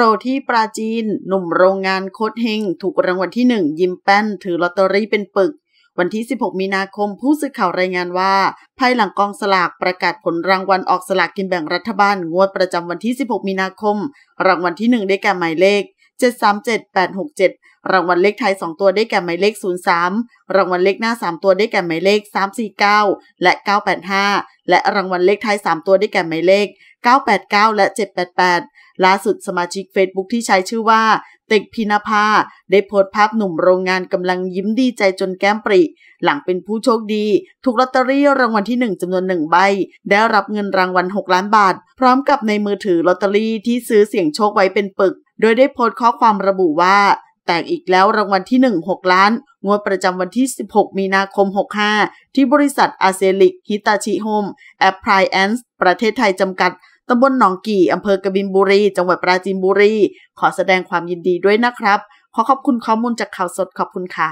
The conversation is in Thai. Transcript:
รที่ปราจีนหนุ่มโรงงานโคดเฮง ถูกรางวัลที่หนึ่งยิ้มแป้นถือลอตเตอรี่เป็นปึก วันที่ 16 มีนาคมผู้สื่อข่าวรายงานว่าภายหลังกองสลากประกาศผลรางวัลออกสลากกินแบ่งรัฐบาล งวดประจำวันที่ 16 มีนาคม รางวัลที่ 1 ได้แก่หมายเลข737-867รางวัลเลขไทย2 ตัวได้แก่หมายเลข03รางวัลเลขหน้า 3 ตัวได้แก่หมายเลข 349 และ 985 และรางวัลเลขไทาย3 ตัวได้แก่หมายเลข989 และ 788 ล่าสุดสมาชิก Facebook ที่ใช้ชื่อว่าเต็กพินาภา ได้โพสต์ภาพหนุ่มโรงงานกำลังยิ้มดีใจจนแก้มปริ หลังเป็นผู้โชคดี ถูกลอตเตอรี่รางวัลที่ 1 จำนวนหนึ่งใบ ได้รับเงินรางวัล6ล้านบาท พร้อมกับในมือถือลอตเตอรี่ที่ซื้อเสี่ยงโชคไว้เป็นปึก โดยได้โพสต์ข้อความระบุว่า แตกอีกแล้วรางวัลที่ 1 6 ล้าน งวดประจำวันที่ 16 มีนาคม65ที่บริษัทอาเซลิกฮิตาชิโฮม แอปพลายแอนส์ประเทศไทยจำกัดตำบลหนองกี่ อำเภอกบินบุรี จังหวัดปราจีนบุรี ขอแสดงความยินดีด้วยนะครับ ขอขอบคุณข้อมูลจากข่าวสดขอบคุณค่ะ